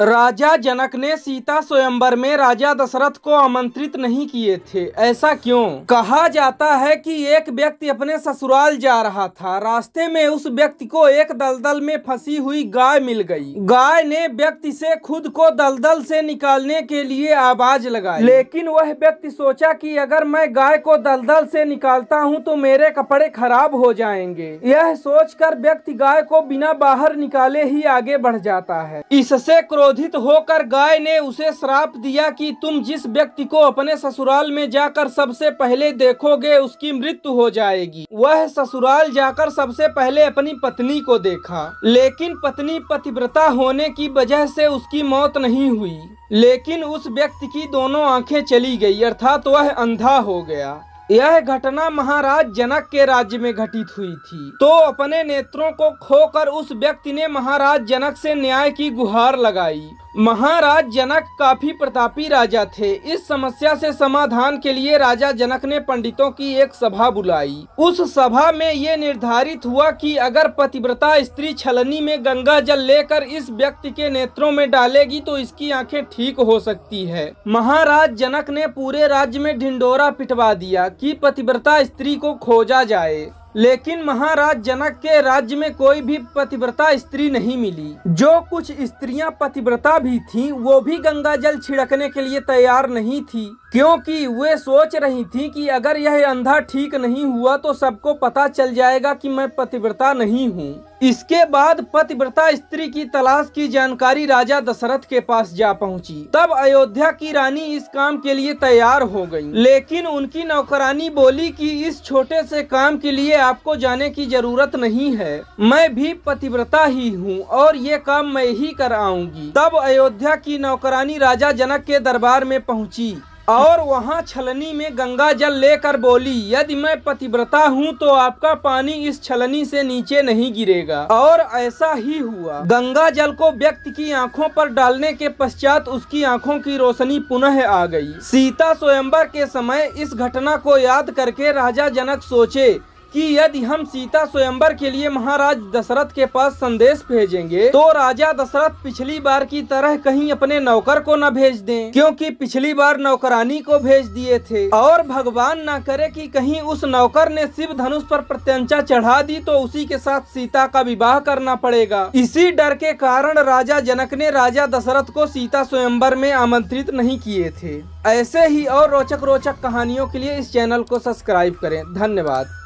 राजा जनक ने सीता स्वयंबर में राजा दशरथ को आमंत्रित नहीं किए थे ऐसा क्यों कहा जाता है कि एक व्यक्ति अपने ससुराल जा रहा था रास्ते में उस व्यक्ति को एक दलदल में फंसी हुई गाय मिल गई गाय ने व्यक्ति से खुद को दलदल से निकालने के लिए आवाज लगाई लेकिन वह व्यक्ति सोचा कि अगर मैं गाय को दलदल से निकालता हूँ तो मेरे कपड़े खराब हो जाएंगे यह सोच व्यक्ति गाय को बिना बाहर निकाले ही आगे बढ़ जाता है इससे क्रोध क्रोधित होकर गाय ने उसे श्राप दिया कि तुम जिस व्यक्ति को अपने ससुराल में जाकर सबसे पहले देखोगे उसकी मृत्यु हो जाएगी वह ससुराल जाकर सबसे पहले अपनी पत्नी को देखा लेकिन पत्नी पतिव्रता होने की वजह से उसकी मौत नहीं हुई लेकिन उस व्यक्ति की दोनों आंखें चली गई अर्थात वह अंधा हो गया यह घटना महाराज जनक के राज्य में घटित हुई थी तो अपने नेत्रों को खोकर उस व्यक्ति ने महाराज जनक से न्याय की गुहार लगाई महाराज जनक काफी प्रतापी राजा थे इस समस्या से समाधान के लिए राजा जनक ने पंडितों की एक सभा बुलाई उस सभा में ये निर्धारित हुआ कि अगर पतिव्रता स्त्री छलनी में गंगा जल लेकर इस व्यक्ति के नेत्रों में डालेगी तो इसकी आंखें ठीक हो सकती है महाराज जनक ने पूरे राज्य में ढिंडोरा पिटवा दिया की पतिव्रता स्त्री को खोजा जाए लेकिन महाराज जनक के राज्य में कोई भी पतिव्रता स्त्री नहीं मिली जो कुछ स्त्रियां पतिव्रता भी थीं, वो भी गंगा जल छिड़कने के लिए तैयार नहीं थी क्योंकि वे सोच रही थीं कि अगर यह अंधा ठीक नहीं हुआ तो सबको पता चल जाएगा कि मैं पतिव्रता नहीं हूँ इसके बाद पतिव्रता स्त्री की तलाश की जानकारी राजा दशरथ के पास जा पहुंची तब अयोध्या की रानी इस काम के लिए तैयार हो गई लेकिन उनकी नौकरानी बोली कि इस छोटे से काम के लिए आपको जाने की जरूरत नहीं है मैं भी पतिव्रता ही हूँ और ये काम मैं ही कर आऊंगी तब अयोध्या की नौकरानी राजा जनक के दरबार में पहुँची और वहाँ छलनी में गंगा जल लेकर बोली यदि मैं पतिव्रता हूँ तो आपका पानी इस छलनी से नीचे नहीं गिरेगा और ऐसा ही हुआ गंगा जल को व्यक्ति की आंखों पर डालने के पश्चात उसकी आंखों की रोशनी पुनः आ गई सीता स्वयंबर के समय इस घटना को याद करके राजा जनक सोचे कि यदि हम सीता स्वयंवर के लिए महाराज दशरथ के पास संदेश भेजेंगे तो राजा दशरथ पिछली बार की तरह कहीं अपने नौकर को न भेज दें क्योंकि पिछली बार नौकरानी को भेज दिए थे और भगवान न करे कि कहीं उस नौकर ने शिव धनुष पर प्रत्यंचा चढ़ा दी तो उसी के साथ सीता का विवाह करना पड़ेगा इसी डर के कारण राजा जनक ने राजा दशरथ को सीता स्वयंवर में आमंत्रित नहीं किए थे ऐसे ही और रोचक रोचक कहानियों के लिए इस चैनल को सब्सक्राइब करें धन्यवाद